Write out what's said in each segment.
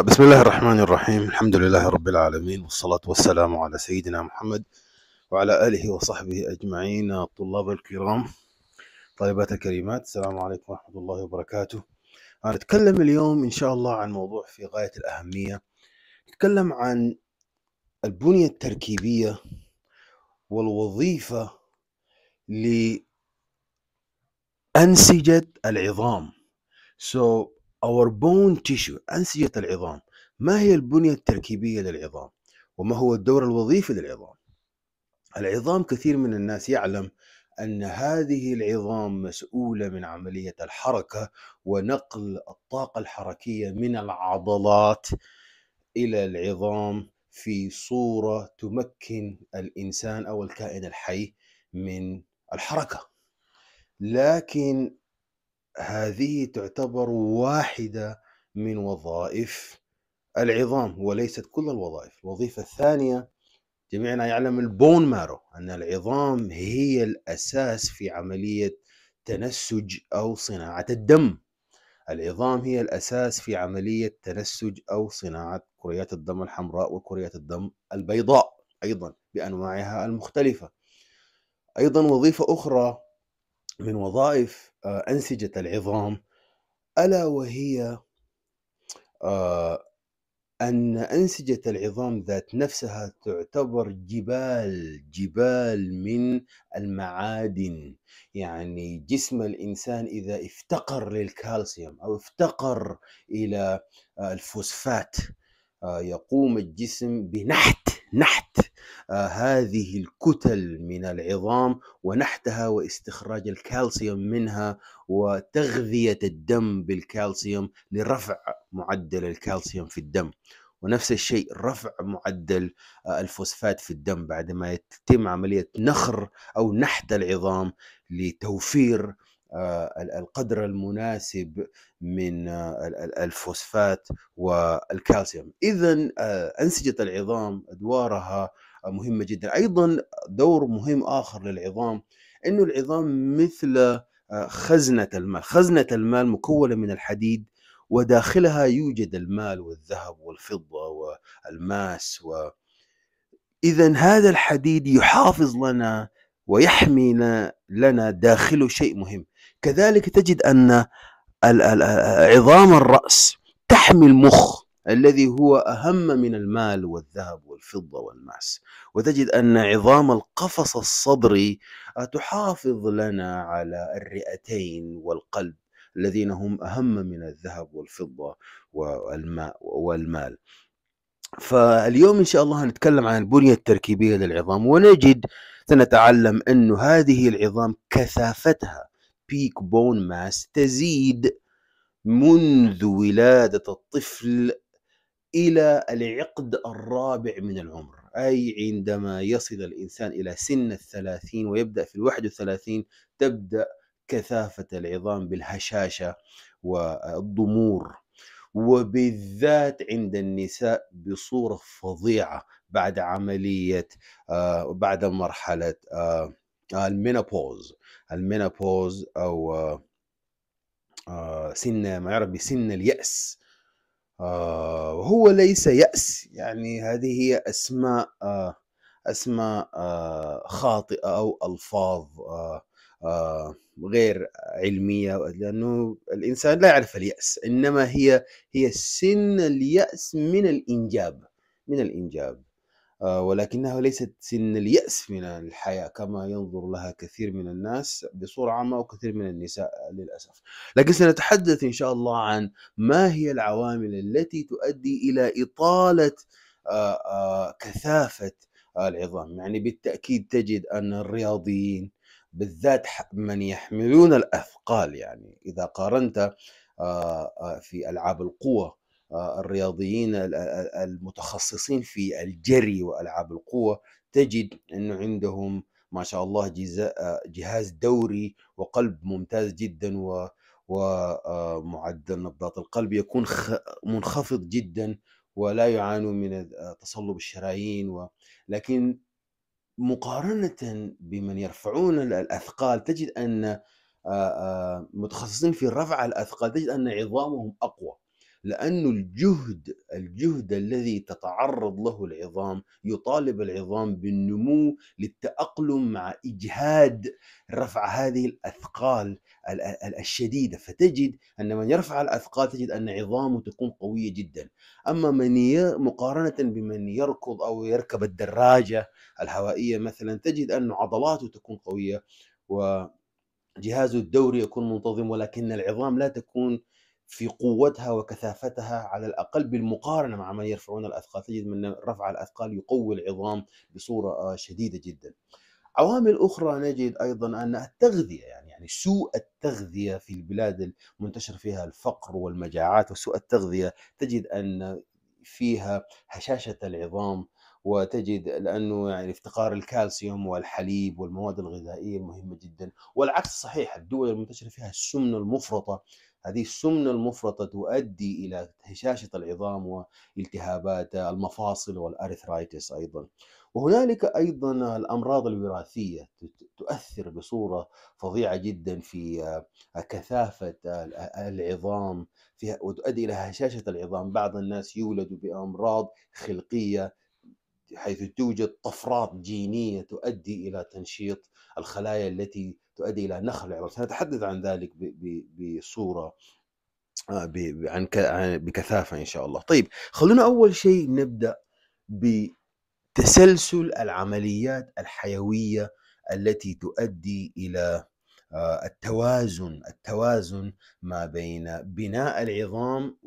بسم الله الرحمن الرحيم الحمد لله رب العالمين والصلاة والسلام على سيدنا محمد وعلى آله وصحبه أجمعين الطلاب الكرام طالبات الكريمات السلام عليكم ورحمة الله وبركاته نتكلم اليوم إن شاء الله عن موضوع في غاية الأهمية نتكلم عن البنية التركيبية والوظيفة لأنسجة العظام So our bone tissue أنسجة العظام ما هي البنية التركيبية للعظام وما هو الدور الوظيفي للعظام العظام كثير من الناس يعلم أن هذه العظام مسؤولة من عملية الحركة ونقل الطاقة الحركية من العضلات إلى العظام في صورة تمكن الإنسان أو الكائن الحي من الحركة لكن هذه تعتبر واحدة من وظائف العظام وليست كل الوظائف الوظيفة الثانية جميعنا يعلم البون مارو أن العظام هي الأساس في عملية تنسج أو صناعة الدم العظام هي الأساس في عملية تنسج أو صناعة كريات الدم الحمراء وكريات الدم البيضاء أيضا بأنواعها المختلفة أيضا وظيفة أخرى من وظائف آه، أنسجة العظام ألا وهي آه، أن أنسجة العظام ذات نفسها تعتبر جبال جبال من المعادن يعني جسم الإنسان إذا افتقر للكالسيوم أو افتقر إلى آه، الفوسفات يقوم الجسم بنحت نحت آه، هذه الكتل من العظام ونحتها واستخراج الكالسيوم منها وتغذيه الدم بالكالسيوم لرفع معدل الكالسيوم في الدم ونفس الشيء رفع معدل آه، الفوسفات في الدم بعدما يتم عمليه نخر او نحت العظام لتوفير آه، القدر المناسب من آه، الفوسفات والكالسيوم اذا آه، انسجه العظام ادوارها مهمه جدا ايضا دور مهم اخر للعظام انه العظام مثل خزنه المال خزنه المال مكونه من الحديد وداخلها يوجد المال والذهب والفضه والماس و اذا هذا الحديد يحافظ لنا ويحمي لنا داخله شيء مهم كذلك تجد أن عظام الرأس تحمي المخ الذي هو أهم من المال والذهب والفضة والماس وتجد أن عظام القفص الصدري تحافظ لنا على الرئتين والقلب الذين هم أهم من الذهب والفضة والماء والمال فاليوم إن شاء الله هنتكلم عن البنية التركيبية للعظام ونجد سنتعلم أن هذه العظام كثافتها البيك بون ماس تزيد منذ ولادة الطفل إلى العقد الرابع من العمر أي عندما يصل الإنسان إلى سن الثلاثين ويبدأ في الواحد والثلاثين تبدأ كثافة العظام بالهشاشة والضمور وبالذات عند النساء بصورة فظيعة بعد عملية آه، بعد مرحلة آه، المينابوز المينابوز او آه، سن ما يعرف بسن الياس آه، وهو ليس ياس يعني هذه هي اسماء آه، اسماء خاطئه او الفاظ غير علميه لانه الانسان لا يعرف الياس انما هي هي سن الياس من الانجاب من الانجاب آه، ولكنها ليست سن اليأس من الحياة كما ينظر لها كثير من الناس بصورة عامة وكثير من النساء للأسف لكن سنتحدث إن شاء الله عن ما هي العوامل التي تؤدي إلى إطالة آه، آه، كثافة العظام يعني بالتأكيد تجد أن الرياضيين بالذات من يحملون الأثقال يعني إذا قارنت في ألعاب القوة آه، الرياضيين المتخصصين في الجري والعاب القوه تجد انه عندهم ما شاء الله آه، جهاز دوري وقلب ممتاز جدا و ومعدل آه، نبضات القلب يكون منخفض جدا ولا يعانوا من تصلب الشرايين و... لكن مقارنة بمن يرفعون الأثقال تجد أن متخصصين في رفع الأثقال تجد أن عظامهم أقوى لأن الجهد الجهد الذي تتعرض له العظام يطالب العظام بالنمو للتأقلم مع إجهاد رفع هذه الأثقال الشديدة فتجد أن من يرفع الأثقال تجد أن عظامه تكون قوية جدا أما من مقارنة بمن يركض أو يركب الدراجة الهوائية مثلا تجد أن عضلاته تكون قوية و جهازه الدوري يكون منتظم ولكن العظام لا تكون في قوتها وكثافتها على الاقل بالمقارنه مع من يرفعون الاثقال تجد من رفع الاثقال يقوي العظام بصوره آه، شديده جدا. عوامل اخرى نجد ايضا ان التغذيه يعني يعني سوء التغذيه في البلاد المنتشر فيها الفقر والمجاعات وسوء التغذيه تجد ان فيها هشاشه العظام وتجد لانه يعني افتقار الكالسيوم والحليب والمواد الغذائيه المهمه جدا والعكس صحيح الدول المنتشره فيها السمنه المفرطه هذه السمنة المفرطة تؤدي إلى هشاشة العظام والتهابات المفاصل والأرثرايتس أيضا وهنالك أيضا الأمراض الوراثية تؤثر بصورة فظيعة جدا في آه، كثافة العظام وتؤدي إلى هشاشة العظام بعض الناس يولد بأمراض خلقية حيث توجد طفرات جينية تؤدي إلى تنشيط الخلايا التي تؤدي الى نخل العراق سنتحدث عن ذلك بصوره آه، عن بكثافه ان شاء الله طيب خلونا اول شيء نبدا بتسلسل العمليات الحيويه التي تؤدي الى آه، التوازن التوازن ما بين بناء العظام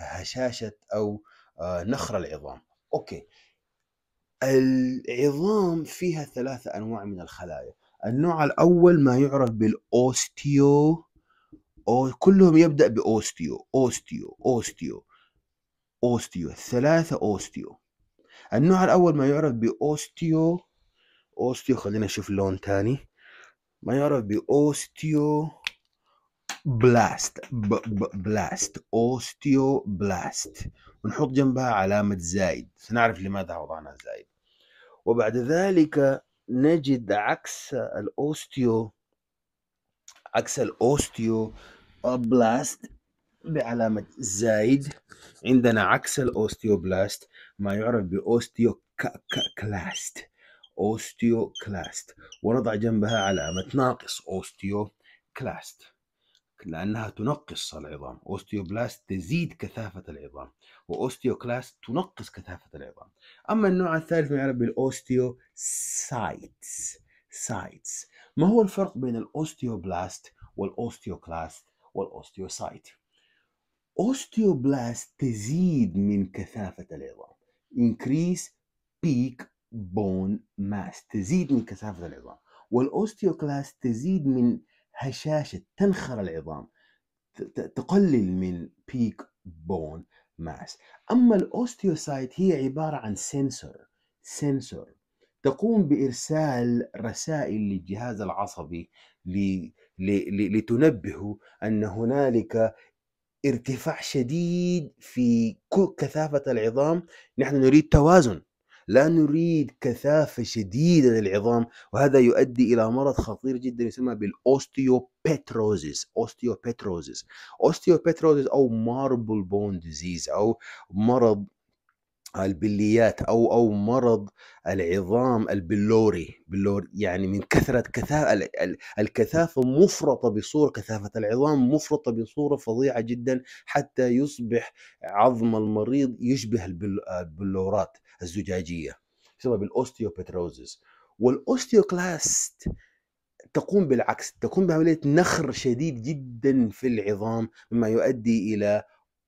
وهشاشة أو آه، نخر العظام أوكي العظام فيها ثلاثة أنواع من الخلايا النوع الأول ما يعرف بالأوستيو أو كلهم يبدأ بأوستيو أوستيو أوستيو أوستيو الثلاثة أوستيو النوع الأول ما يعرف بأوستيو أوستيو خلينا نشوف لون تاني ما يعرف بأوستيو بلاست ب ب بلاست أوستيو بلاست ونحط جنبها علامة زايد سنعرف لماذا وضعنا زايد وبعد ذلك نجد عكس الأوستيو عكس الأوستيو بلاست بعلامة زايد عندنا عكس الأوستيوبلاست ما يعرف بأوستيو كلاست أوستيو كلاست ونضع جنبها علامة ناقص أوستيو كلاست لأنها تنقص العظام أوستيوبلاست تزيد كثافة العظام واوستيوكلاست تنقص كثافه العظام اما النوع الثالث من يعرف بالاوستيو سايتس سايتس ما هو الفرق بين الاوستيوبلاست والاوستيوكلاست والاوستيوسايت اوستيوبلاست تزيد من كثافه العظام increase peak bone mass تزيد من كثافه العظام والاوستيوكلاست تزيد من هشاشه تنخر العظام تقلل من بيك بون ماس أما الأوستيوسايت هي عبارة عن سنسور سنسور تقوم بإرسال رسائل للجهاز العصبي لتنبهه أن هنالك ارتفاع شديد في كثافة العظام نحن نريد توازن لا نريد كثافة شديدة للعظام وهذا يؤدي إلى مرض خطير جدا يسمى بالاوستيوبيتروزيس اوستيوبيتروزيس اوستيوبيتروزيس أو ماربل بون ديزيز أو مرض البليات او او مرض العظام البلوري بلوري يعني من كثره كثافه الكثافه مفرطه بصوره كثافه العظام مفرطه بصوره فظيعه جدا حتى يصبح عظم المريض يشبه البلورات الزجاجيه يسمى بالاوستيوبتروزس والاوستيوكلاست تقوم بالعكس تقوم بعمليه نخر شديد جدا في العظام مما يؤدي الى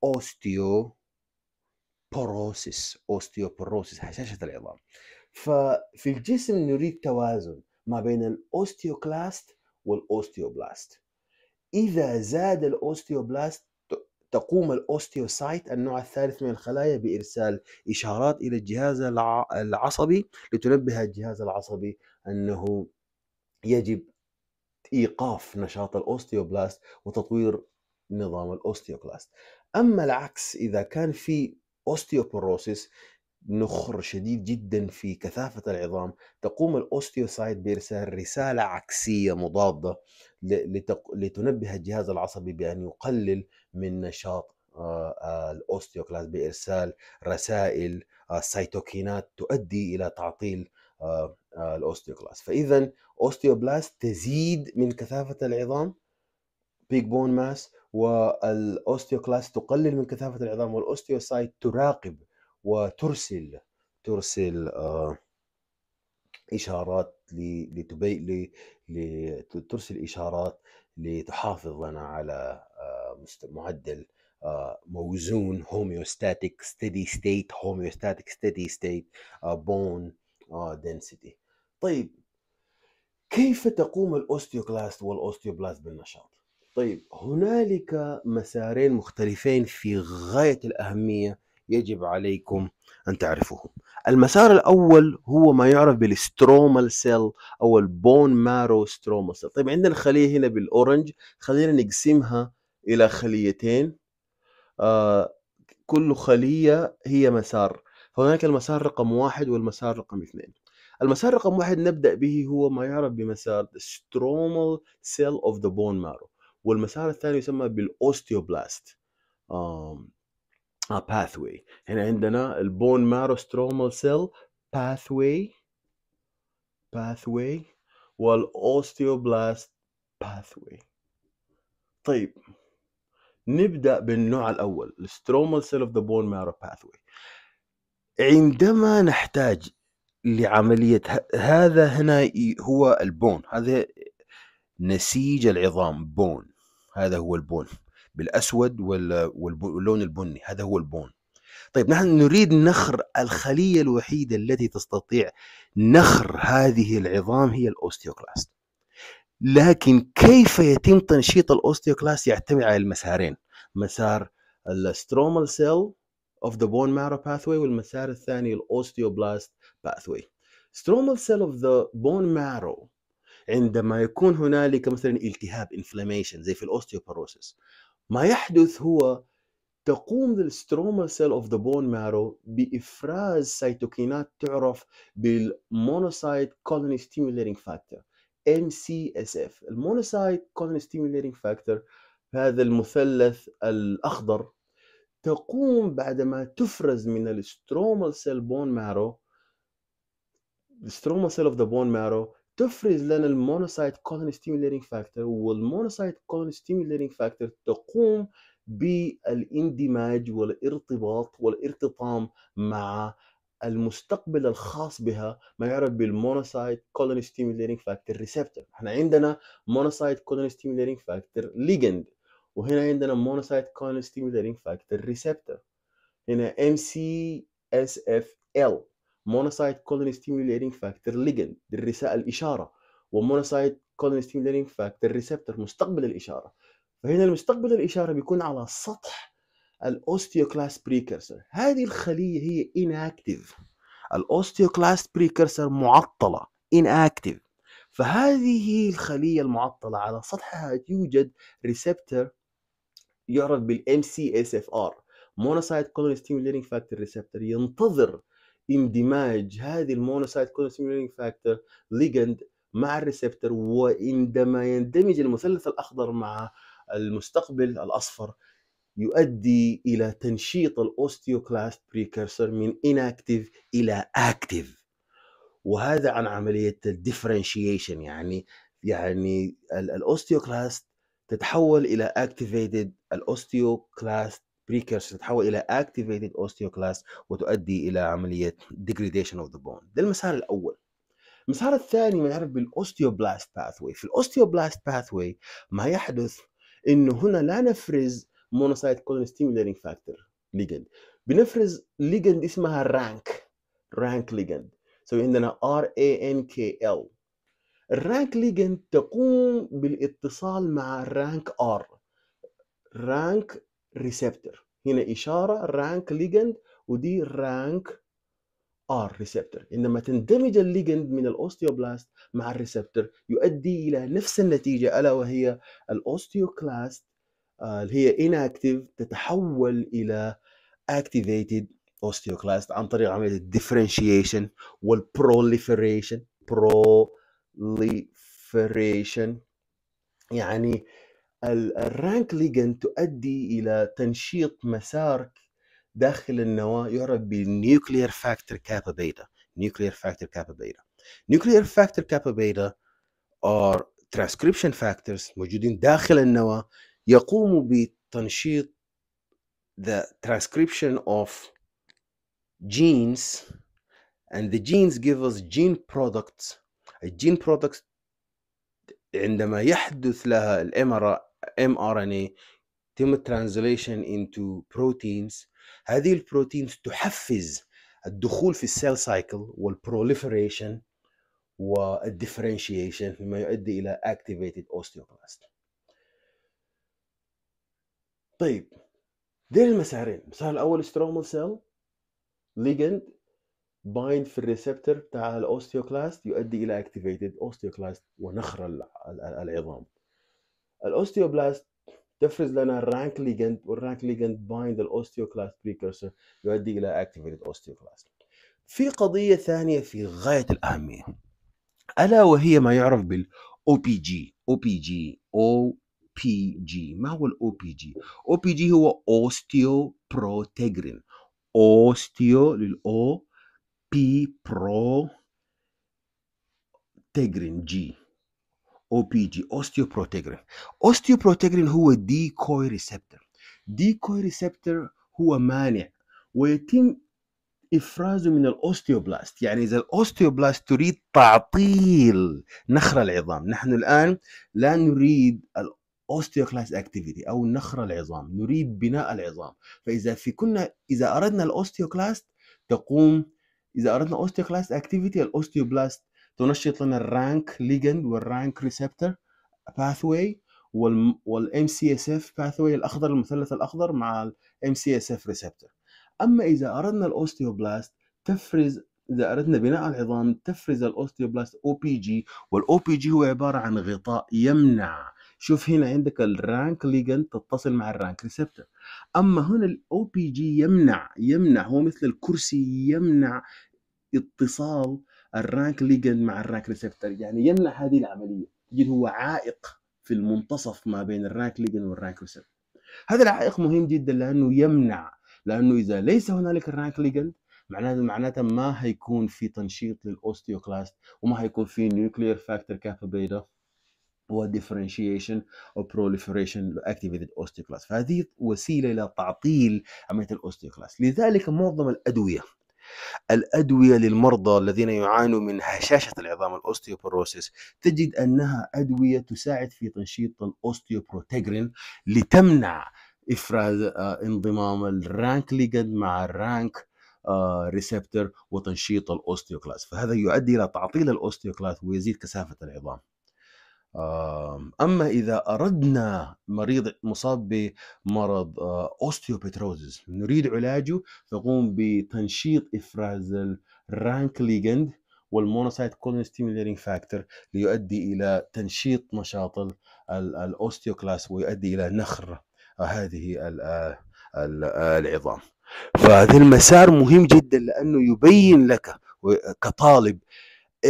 اوستيو بوروسيس اوستيوبوروسيس هشاشه العظام ففي الجسم نريد توازن ما بين الاوستيوكلاست والاوستيوبلاست اذا زاد الاوستيوبلاست تقوم الأوستيوسايت النوع الثالث من الخلايا بإرسال إشارات إلى الجهاز العصبي لتنبه الجهاز العصبي أنه يجب إيقاف نشاط الأوستيوبلاست وتطوير نظام الاوستيوبلاست أما العكس إذا كان في اوستيوبوروسيس نخر شديد جدا في كثافة العظام تقوم الأوستيوسايت بإرسال رسالة عكسية مضادة لتنبه الجهاز العصبي بأن يقلل من نشاط آه، آه، الاوستيوكلاست بارسال رسائل آه، سيتوكينات تؤدي الى تعطيل الاوستيوكلاست فاذا اوستيوبلاست تزيد من كثافه العظام بيك بون ماس والاوستيوكلاست تقلل من كثافه العظام والاوستيوسايت تراقب وترسل ترسل اشارات لتبي لترسل اشارات لتحافظ لنا على معدل آه، موزون هوميوستاتيك ستيدي ستيت هوميوستاتيك ستيدي ستيت بون دنسيتي طيب كيف تقوم الاوستيوكلاست والاوستيوبلاست بالنشاط طيب هنالك مسارين مختلفين في غايه الاهميه يجب عليكم ان تعرفوهم المسار الاول هو ما يعرف بالسترومال سيل او البون مارو سترومال سيل طيب عندنا الخليه هنا بالاورنج خلينا نقسمها إلى خليتين آه، كل خلية هي مسار فهناك المسار رقم واحد والمسار رقم اثنين المسار رقم واحد نبدأ به هو ما يعرف بمسار the stromal cell of the bone marrow والمسار الثاني يسمى بالأوستيوبلاست آه، um, pathway هنا عندنا البون مارو stromal cell pathway pathway والأوستيوبلاست pathway طيب نبدا بالنوع الاول السترومال سيل اوف ذا بون مارو باثوي عندما نحتاج لعمليه هذا هنا هو البون هذا نسيج العظام بون هذا هو البون بالاسود واللون البني هذا هو البون طيب نحن نريد نخر الخليه الوحيده التي تستطيع نخر هذه العظام هي الاوستيوكلاست لكن كيف يتم تنشيط الاوستيوكلاس يعتمد على المسارين مسار السترومال سيل اوف ذا بون مارو باثوي والمسار الثاني الاوستيوبلاست باثوي سترومال سيل اوف ذا بون مارو عندما يكون هنالك مثلا التهاب انفلاميشن زي في الاوستيوبروسيس ما يحدث هو تقوم السترومال سيل اوف ذا بون مارو بافراز سيتوكينات تعرف بالمونوسايت كولوني ستيموليرنج فاكتور MCSF المونوسايت كونتين ستيموليتنج فاكتور هذا المثلث الأخضر تقوم بعدما تفرز من السترومال سيل بون مارو السترومال سيل اوف ذا بون مارو تفرز لنا المونوسايت كولون ستيموليتنج فاكتور والمونوسايت كولون ستيموليتنج فاكتور تقوم بالاندماج والارتباط والارتطام مع المستقبل الخاص بها ما يعرف بالمونوسايت كولوني ستيميليتنج فاكتور ريسبتور احنا عندنا مونوسايت كولوني ستيميليتنج فاكتور ليجند وهنا عندنا مونوسايت كولوني ستيميليتنج فاكتور ريسبتور هنا ام سي اس اف ال مونوسايت كولوني ستيميليتنج فاكتور ليجند الرساله الاشاره ومونوسايت كولوني ستيميليتنج فاكتور ريسبتور مستقبل الاشاره فهنا المستقبل الاشاره بيكون على سطح الاوستيوكلاست بريكرسر هذه الخليه هي اناكتف الاوستيوكلاست بريكرسر معطله اناكتف فهذه الخليه المعطله على سطحها يوجد ريسبتر يعرف بالام سي اس اف ار مونوسايت كولون ستيمولينج فاكتور ريسبتر ينتظر اندماج هذه المونوسايت كولون ستيمولينج فاكتور ليجند مع الريسبتر وعندما يندمج المثلث الاخضر مع المستقبل الاصفر يؤدي الى تنشيط الاوستيوكلاست بريكرسر من اناكتيف الى اكتيف وهذا عن عمليه الديفرنشيشن يعني يعني الاوستيوكلاست تتحول الى اكتيفيتد الاوستيوكلاست بريكرسر تتحول الى اكتيفيتد اوستيوكلاست وتؤدي الى عمليه ديجريديشن اوف ذا بون ده المسار الاول المسار الثاني ما يعرف بالاوستيوبلاست باثوي في الاوستيوبلاست باثوي ما يحدث انه هنا لا نفرز مونوسايت كولون ستيموليرنج فاكتور ليجند بنفرز ليجند اسمها رانك رانك ليجند سوي عندنا ار اي ان كي ال الرانك ليجند تقوم بالاتصال مع الرانك ار رانك ريسبتر هنا اشاره رانك ليجند ودي رانك ار ريسبتر عندما تندمج الليجند من الاوستيوبلاست مع الريسبتر يؤدي الى نفس النتيجه الا وهي الاوستيوكلاست آه، اللي هي inactive تتحول الى activated osteoclast عن طريق عمليه الديفرنشيشن والproliferation proliferation يعني الرانك ليجن تؤدي الى تنشيط مسار داخل النواه يعرف بالنيوكليير فاكتور كابا بيتا نيوكليير فاكتور كابا بيتا نيوكليير فاكتور كابا بيتا are transcription factors موجودين داخل النواه يقوم بتنشيط the transcription of genes and the genes give us gene products gene products عندما يحدث لها ال mRNA تم translation into proteins هذه البروتينز تحفز الدخول في السيل سايكل والبروليفريشن والديفرنشيشن مما يؤدي الى activated osteoclast طيب دير المسارين المسار الاول سترومال سيل ليجند بايند في الريسبتر بتاع الاوستيوكلاست يؤدي الى اكتيفيتد اوستيوكلاست ونخر العظام الاوستيوبلاست تفرز لنا الرانك ليجند والرانك ليجند بايند الاوستيوكلاست بريكرسر يؤدي الى اكتيفيتد اوستيوكلاست في قضيه ثانيه في غايه الاهميه الا وهي ما يعرف بال OPG OPG O بي جي ما هو الاو بي جي او بي جي هو اوستيو بروتيجرين اوستيو للاو بي برو تيجرين جي او بي جي اوستيو بروتيجرين اوستيو بروتيجرين هو ديكوي ريسبتور ديكوي ريسبتور هو مانع ويتم افرازه من الاوستيوبلاست يعني اذا الاوستيوبلاست تريد تعطيل نخر العظام نحن الان لا نريد اوستيوكلاس اكتيفيتي او نخر العظام نريد بناء العظام فاذا في كنا اذا اردنا الاوستيوكلاست تقوم اذا اردنا اوستيوكلاست اكتيفيتي الاوستيوبلاست تنشط لنا الرانك ليجند والرانك ريسبتور باثوي والام سي اس اف باثوي الاخضر المثلث الاخضر مع الام سي اس اف ريسبتور اما اذا اردنا الاوستيوبلاست تفرز اذا اردنا بناء العظام تفرز الاوستيوبلاست او بي جي والاو بي جي هو عباره عن غطاء يمنع شوف هنا عندك الرانك ليجند تتصل مع الرانك ريسبتور اما هنا الاو بي جي يمنع يمنع هو مثل الكرسي يمنع اتصال الرانك ليجند مع الرانك ريسبتور يعني يمنع هذه العمليه تجد هو عائق في المنتصف ما بين الرانك ليجند والرانك ريسبتور هذا العائق مهم جدا لانه يمنع لانه اذا ليس هنالك الرانك ليجند معناته معناته ما هيكون في تنشيط للاوستيوكلاست وما هيكون في نيوكلير فاكتور كابابيل اوف هو differentiation or proliferation activated osteoclast فهذه وسيلة إلى تعطيل عملية الأوستيوكلاس لذلك معظم الأدوية الأدوية للمرضى الذين يعانوا من هشاشة العظام الأوستيوبروسيس تجد أنها أدوية تساعد في تنشيط الأوستيوبروتيجرين لتمنع إفراز آه، انضمام الرانك ليجند مع الرانك آه، ريسبتور وتنشيط الأوستيوكلاس فهذا يؤدي إلى تعطيل الأوستيوكلاس ويزيد كثافة العظام اما اذا اردنا مريض مصاب بمرض اوستيوبيتروزيس آه، نريد علاجه نقوم بتنشيط افراز الرانك ليجند والمونوسايت كولين ستيموليرنج فاكتور ليؤدي الى تنشيط نشاط الاوستيوكلاس ويؤدي الى نخر آه، هذه آه، العظام فهذا المسار مهم جدا لانه يبين لك كطالب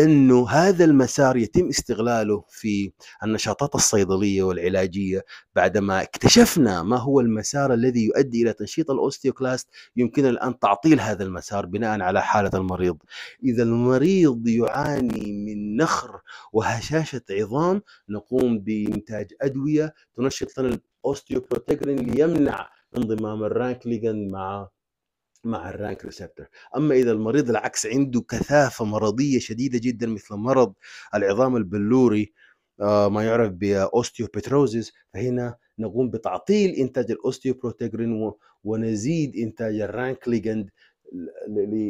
انه هذا المسار يتم استغلاله في النشاطات الصيدليه والعلاجيه بعدما اكتشفنا ما هو المسار الذي يؤدي الى تنشيط الاوستيوكلاست يمكن الان تعطيل هذا المسار بناء على حاله المريض اذا المريض يعاني من نخر وهشاشه عظام نقوم بانتاج ادويه تنشط لنا الاوستيوبروتيجرين ليمنع انضمام ليجن مع مع الرانك ريسبتور اما اذا المريض العكس عنده كثافه مرضيه شديده جدا مثل مرض العظام البلوري آه، ما يعرف باوستيوبتروزيس فهنا نقوم بتعطيل انتاج الاوستيوبروتيجرين ونزيد انتاج الرانك ليجند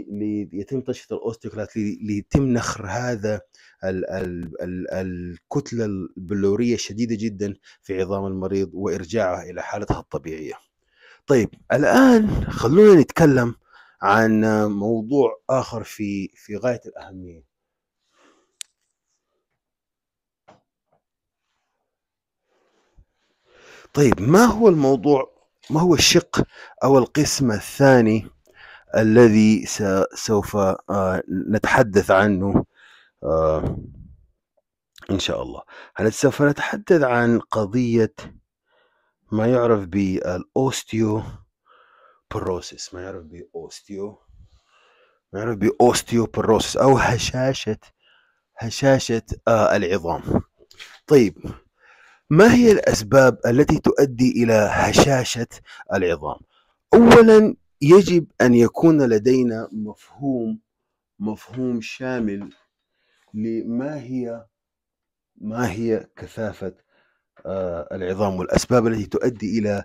ليتم تشييط الاوستيوكلات ليتم نخر هذا الكتله البلوريه الشديده جدا في عظام المريض وارجاعه الى حالتها الطبيعيه طيب الان خلونا نتكلم عن موضوع اخر في في غايه الاهميه طيب ما هو الموضوع ما هو الشق او القسم الثاني الذي سوف آه، نتحدث عنه آه، ان شاء الله سوف نتحدث عن قضيه ما يعرف بالاوستيو بروسيس ما يعرف باوستيو ما يعرف باوستيو بروسيس او هشاشه هشاشه آه العظام طيب ما هي الاسباب التي تؤدي الى هشاشه العظام اولا يجب ان يكون لدينا مفهوم مفهوم شامل لما هي ما هي كثافه آه، العظام والاسباب التي تؤدي الى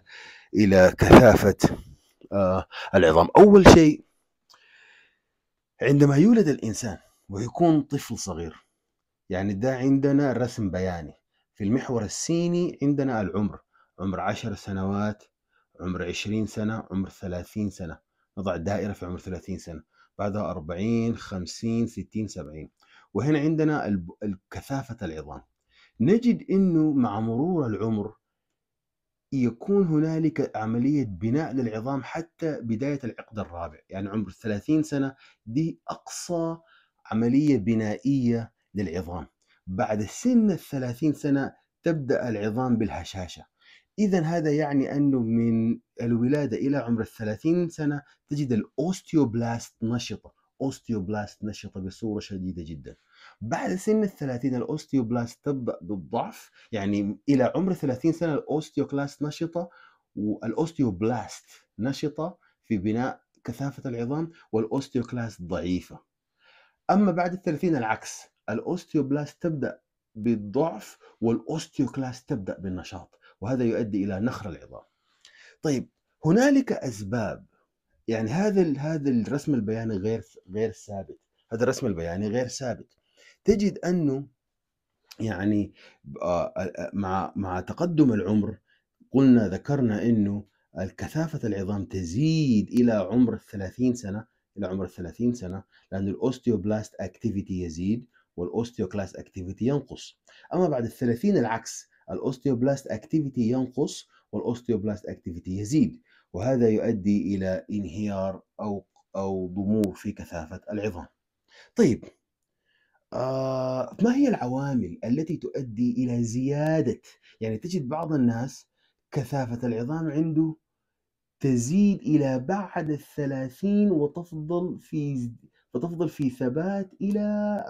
الى كثافه آه، العظام اول شيء عندما يولد الانسان ويكون طفل صغير يعني ده عندنا رسم بياني في المحور السيني عندنا العمر عمر عشر سنوات عمر عشرين سنة عمر ثلاثين سنة نضع دائرة في عمر ثلاثين سنة بعدها أربعين خمسين ستين سبعين وهنا عندنا الكثافة العظام نجد انه مع مرور العمر يكون هنالك عملية بناء للعظام حتى بداية العقد الرابع يعني عمر 30 سنة دي أقصى عملية بنائية للعظام بعد سن الثلاثين سنة تبدأ العظام بالهشاشة إذا هذا يعني أنه من الولادة إلى عمر الثلاثين سنة تجد الأوستيوبلاست نشطة أوستيوبلاست نشطة بصورة شديدة جداً بعد سن الثلاثين الأوستيوبلاست تبدأ بالضعف يعني إلى عمر 30 سنة الأوستيوكلاست نشطة والأوستيوبلاست نشطة في بناء كثافة العظام والأوستيوكلاست ضعيفة أما بعد الثلاثين العكس الأوستيوبلاست تبدأ بالضعف والأوستيوكلاست تبدأ بالنشاط وهذا يؤدي إلى نخر العظام طيب هنالك أسباب يعني هذا هذا الرسم البياني غير غير ثابت هذا الرسم البياني غير ثابت تجد انه يعني آه، آه، آه، مع مع تقدم العمر قلنا ذكرنا انه الكثافة العظام تزيد إلى عمر الثلاثين سنة إلى عمر الثلاثين سنة لأن الأوستيوبلاست أكتيفيتي يزيد والأوستيوكلاست أكتيفيتي ينقص أما بعد الثلاثين العكس الأوستيوبلاست أكتيفيتي ينقص والأوستيوبلاست أكتيفيتي يزيد وهذا يؤدي إلى انهيار أو أو ضمور في كثافة العظام طيب آه ما هي العوامل التي تؤدي إلى زيادة يعني تجد بعض الناس كثافة العظام عنده تزيد إلى بعد الثلاثين وتفضل في وتفضل في ثبات إلى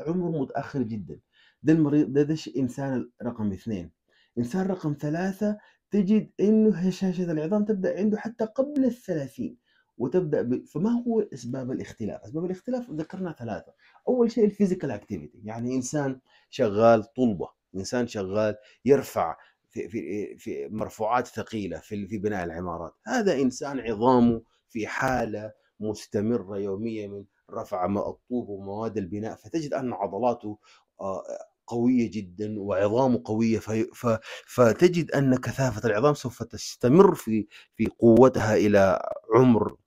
عمر متأخر جدا ده المريض ده, ده إنسان رقم اثنين إنسان رقم ثلاثة تجد إنه هشاشة العظام تبدأ عنده حتى قبل الثلاثين وتبدا فما هو اسباب الاختلاف؟ اسباب الاختلاف ذكرنا ثلاثه، اول شيء الفيزيكال اكتيفيتي، يعني انسان شغال طلبه، انسان شغال يرفع في في في مرفوعات ثقيله في في بناء العمارات، هذا انسان عظامه في حاله مستمره يوميه من رفع الطوب ومواد البناء فتجد ان عضلاته آه، قوية جدا وعظامه قوية فتجد أن كثافة العظام سوف تستمر في في قوتها إلى عمر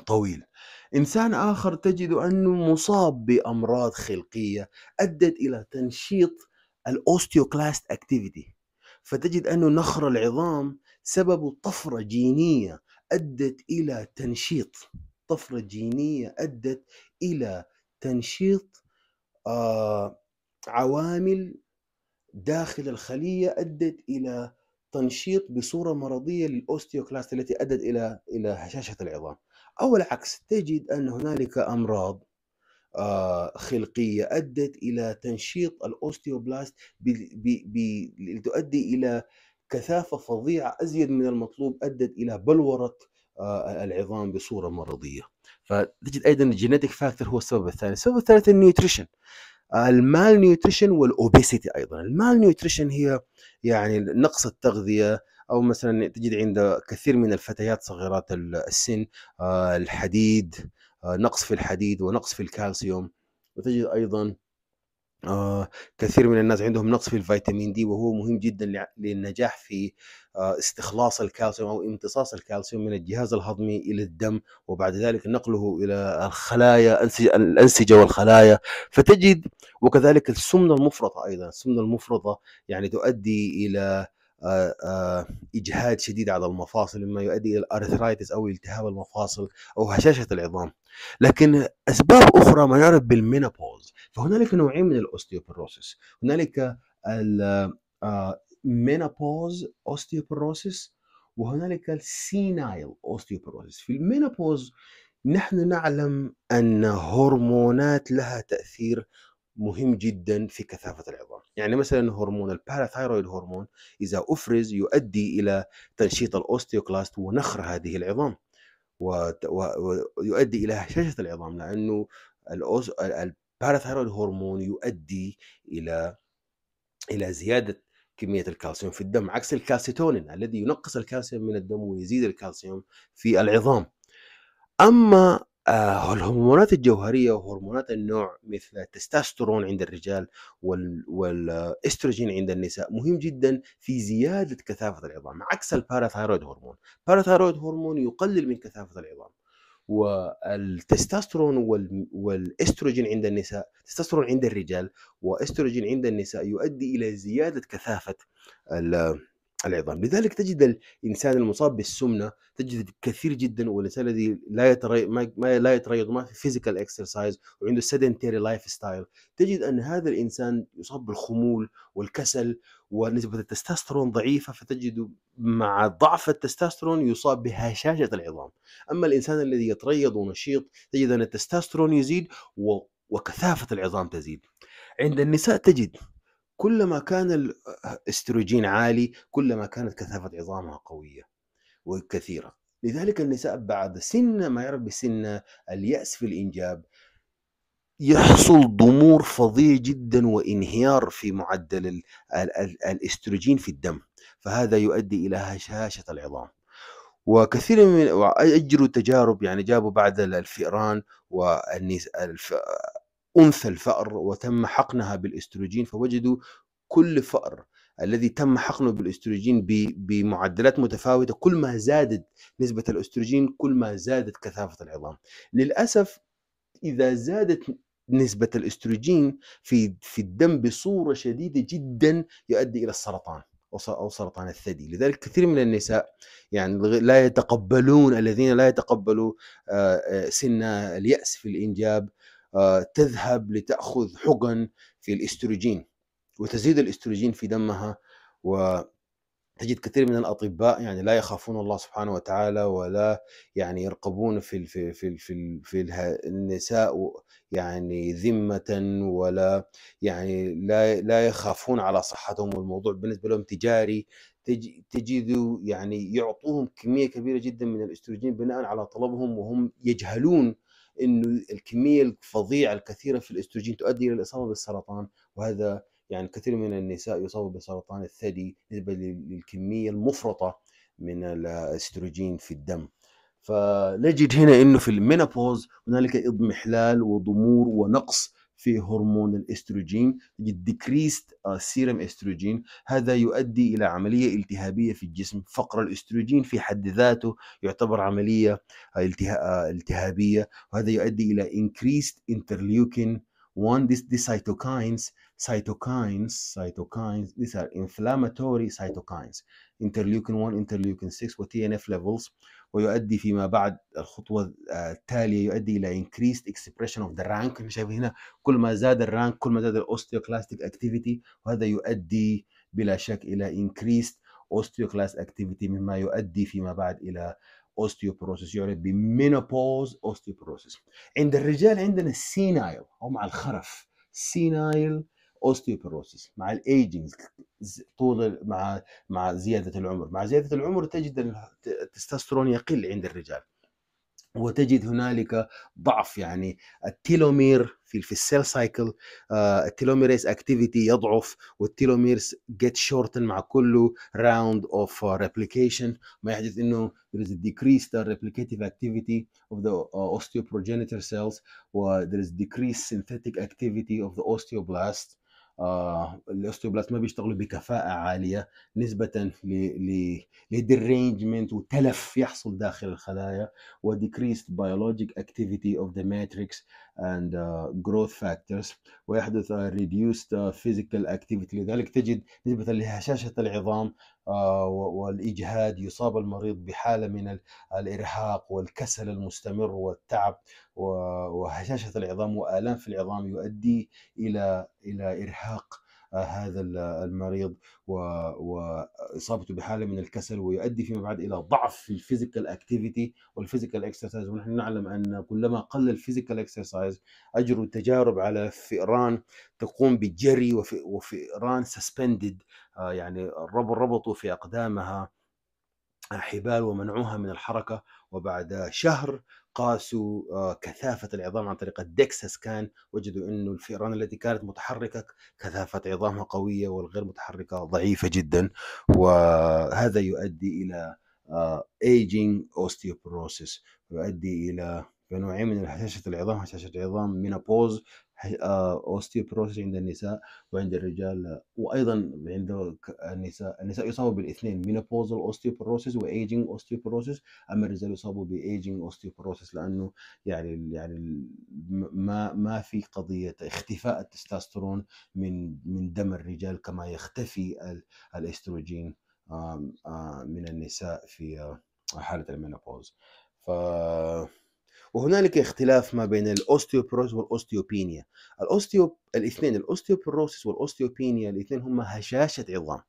طويل انسان اخر تجد انه مصاب بامراض خلقيه ادت الى تنشيط الاوستيوكلاست اكتيفيتي فتجد انه نخر العظام سببه طفره جينيه ادت الى تنشيط طفره جينيه ادت الى تنشيط آه، عوامل داخل الخليه ادت الى تنشيط بصوره مرضيه للاوستيوكلاست التي ادت الى الى هشاشه العظام أو العكس تجد أن هنالك أمراض آه، خلقية أدت إلى تنشيط الأوستيوبلاست لتؤدي إلى كثافة فظيعة أزيد من المطلوب أدت إلى بلورة آه، العظام بصورة مرضية فتجد أيضا الجينيتك فاكتور هو السبب الثاني السبب الثالث النيوتريشن المال نيوتريشن والاوبيسيتي ايضا المال نيوتريشن هي يعني نقص التغذيه او مثلا تجد عند كثير من الفتيات صغيرات السن آه، الحديد آه، نقص في الحديد ونقص في الكالسيوم وتجد ايضا آه، كثير من الناس عندهم نقص في الفيتامين دي وهو مهم جدا للنجاح في استخلاص الكالسيوم او امتصاص الكالسيوم من الجهاز الهضمي الى الدم وبعد ذلك نقله الى الخلايا الانسجه والخلايا فتجد وكذلك السمنه المفرطه ايضا السمنه المفرطه يعني تؤدي الى آه، آه، اجهاد شديد على المفاصل مما يؤدي الى الارثرايتس او التهاب المفاصل او هشاشه العظام لكن اسباب اخرى ما يعرف بالمينابوز فهنالك نوعين من الاوستيوبروسيس هنالك المينوبوز آه، اوستيوبروسيس وهنالك السينايل اوستيوبروسيس في المينوبوز نحن نعلم ان هرمونات لها تاثير مهم جدا في كثافة العظام يعني مثلا هرمون الباراثايرويد هرمون إذا أفرز يؤدي إلى تنشيط الأوستيوكلاست ونخر هذه العظام ويؤدي إلى هشاشة العظام لأنه الباراثايرويد هرمون يؤدي إلى إلى زيادة كمية الكالسيوم في الدم عكس الكالسيتونين الذي ينقص الكالسيوم من الدم ويزيد الكالسيوم في العظام أما آه، الهرمونات الجوهرية وهرمونات النوع مثل التستوستيرون عند الرجال والاستروجين عند النساء مهم جدا في زيادة كثافة العظام عكس الباراثايرويد هرمون الباراثايرويد هرمون يقلل من كثافة العظام والتستوستيرون والاستروجين عند النساء تستوستيرون عند الرجال واستروجين عند النساء يؤدي الى زياده كثافه العظام لذلك تجد الإنسان المصاب بالسمنة تجد كثير جدا والإنسان الذي لا ما لا يتريض ما في فيزيكال اكسرسايز وعنده سيدنتري لايف ستايل تجد أن هذا الإنسان يصاب بالخمول والكسل ونسبة التستوستيرون ضعيفة فتجد مع ضعف التستوستيرون يصاب بهشاشة العظام أما الإنسان الذي يتريض ونشيط تجد أن التستوستيرون يزيد وكثافة العظام تزيد عند النساء تجد كلما كان الاستروجين عالي كلما كانت كثافة عظامها قوية وكثيرة لذلك النساء بعد سن ما يعرف بسن اليأس في الإنجاب يحصل ضمور فظيع جدا وانهيار في معدل الـ الـ الـ الاستروجين في الدم فهذا يؤدي الى هشاشه العظام وكثير من اجروا تجارب يعني جابوا بعد الفئران والنساء أنثى الفأر وتم حقنها بالاستروجين فوجدوا كل فأر الذي تم حقنه بالاستروجين بمعدلات متفاوته كل ما زادت نسبة الاستروجين كل ما زادت كثافة العظام للأسف إذا زادت نسبة الاستروجين في في الدم بصورة شديدة جدا يؤدي إلى السرطان أو سرطان الثدي لذلك كثير من النساء يعني لا يتقبلون الذين لا يتقبلوا آه، آه، سن اليأس في الإنجاب آه، تذهب لتأخذ حقن في الاستروجين وتزيد الاستروجين في دمها و تجد كثير من الاطباء يعني لا يخافون الله سبحانه وتعالى ولا يعني يرقبون في الـ في الـ في الـ في, الـ في النساء يعني ذمه ولا يعني لا لا يخافون على صحتهم والموضوع بالنسبه لهم تجاري تجدوا يعني يعطوهم كميه كبيره جدا من الاستروجين بناء على طلبهم وهم يجهلون انه الكميه الفظيعه الكثيره في الاستروجين تؤدي الى الاصابه بالسرطان وهذا يعني كثير من النساء يصابوا بسرطان الثدي نسبه للكميه المفرطه من الاستروجين في الدم فنجد هنا انه في المينابوز هنالك اضمحلال وضمور ونقص في هرمون الاستروجين decreased سيرم استروجين هذا يؤدي الى عمليه التهابيه في الجسم فقر الاستروجين في حد ذاته يعتبر عمليه التهابيه وهذا يؤدي الى increased interleukin 1 this, this cytokines cytokines cytokines these are inflammatory cytokines interleukin 1 interleukin 6 tnf levels ويؤدي فيما بعد الخطوه التاليه يؤدي الى increased expression of the rank احنا شايفين هنا كل ما زاد الرانك كل ما زاد الاوستيوكلاستيك اكتيفيتي وهذا يؤدي بلا شك الى increased osteoclast activity مما يؤدي فيما بعد الى osteoporosis يعرف بمينوبوز osteoporosis عند الرجال عندنا senile او مع الخرف سينايل اوستيوبروسيس مع الايجنج طول مع مع زياده العمر مع زياده العمر تجد التستوستيرون يقل عند الرجال وتجد هنالك ضعف يعني التيلومير في في السيل سايكل التيلوميريز اكتيفيتي يضعف والتيلوميرز جيت شورتن مع كل راوند اوف ريبليكيشن ما يحدث انه there is a decrease the آه، replicative activity of the آه، osteoprogenitor cells و there is decrease synthetic activity of the osteoblast آه، الاوستيوبلاست ما بيشتغلوا بكفاءه عاليه نسبه للديرينجمنت وتلف يحصل داخل الخلايا وديكريست بيولوجيك اكتيفيتي اوف ذا ماتريكس and uh, growth factors ويحدث uh, reduced uh, physical activity لذلك تجد نسبة لهشاشة العظام uh, والإجهاد يصاب المريض بحالة من الإرهاق والكسل المستمر والتعب وهشاشة العظام وآلام في العظام يؤدي إلى إلى إرهاق هذا المريض واصابته بحاله من الكسل ويؤدي فيما بعد الى ضعف في الفيزيكال اكتيفيتي والفيزيكال اكسرسايز ونحن نعلم ان كلما قل الفيزيكال اكسرسايز اجروا تجارب على فئران تقوم بالجري وفئران سسبندد آه، يعني ربطوا في اقدامها حبال ومنعوها من الحركه وبعد شهر قاسوا آه، كثافة العظام عن طريق الدكسا سكان وجدوا أنه الفئران التي كانت متحركة كثافة عظامها قوية والغير متحركة ضعيفة جدا وهذا يؤدي إلى ايجينج آه، اوستيوبروسيس يؤدي إلى نوعين من هشاشة العظام هشاشة العظام مينابوز اوستيوبروسيس آه، عند النساء وعند الرجال وايضا عند النساء النساء يصابوا بالاثنين مينوبوزال اوستيوبروسيس وايجنج اوستيوبروسيس اما الرجال يصابوا بايجنج اوستيوبروسيس لانه يعني يعني ما ما في قضيه اختفاء التستوستيرون من من دم الرجال كما يختفي الاستروجين من النساء في آه، حاله المينوبوز ف وهنالك اختلاف ما بين الاوستيوبروس والاوستيوبينيا الاوستيو الاثنين الاوستيوبروسيس والاوستيوبينيا الاثنين هم هشاشه عظام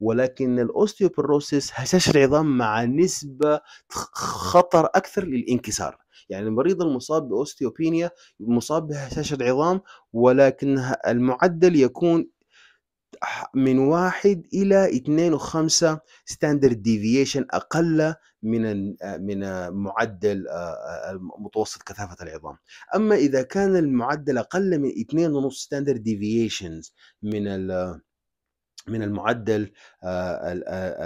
ولكن الاوستيوبروسيس هشاشه العظام مع نسبه خطر اكثر للانكسار يعني المريض المصاب باوستيوبينيا مصاب بهشاشه العظام ولكن المعدل يكون من واحد إلى اثنين وخمسة ستاندرد ديفيشن أقل من من معدل آه، آه، متوسط كثافة العظام أما إذا كان المعدل أقل من اثنين ونص ستاندرد ديفيشن من من المعدل آه،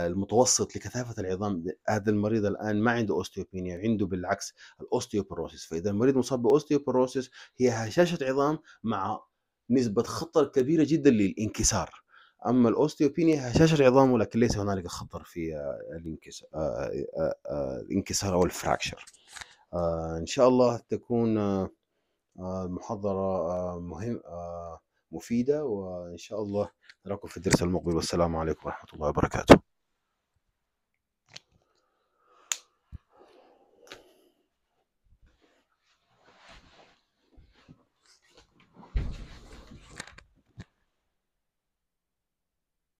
المتوسط لكثافة العظام هذا المريض الآن ما عنده أوستيوبينيا عنده بالعكس الأوستيوبروسيس فإذا المريض مصاب بأوستيوبروسيس هي هشاشة عظام مع نسبه خطر كبيره جدا للانكسار اما الاوستيوبينيا هشاشه العظام ولكن ليس هنالك خطر في آه، آه، آه، الانكسار او الفراكشر ان شاء الله تكون محاضره مهم مفيده وان شاء الله نراكم في الدرس المقبل والسلام عليكم ورحمه الله وبركاته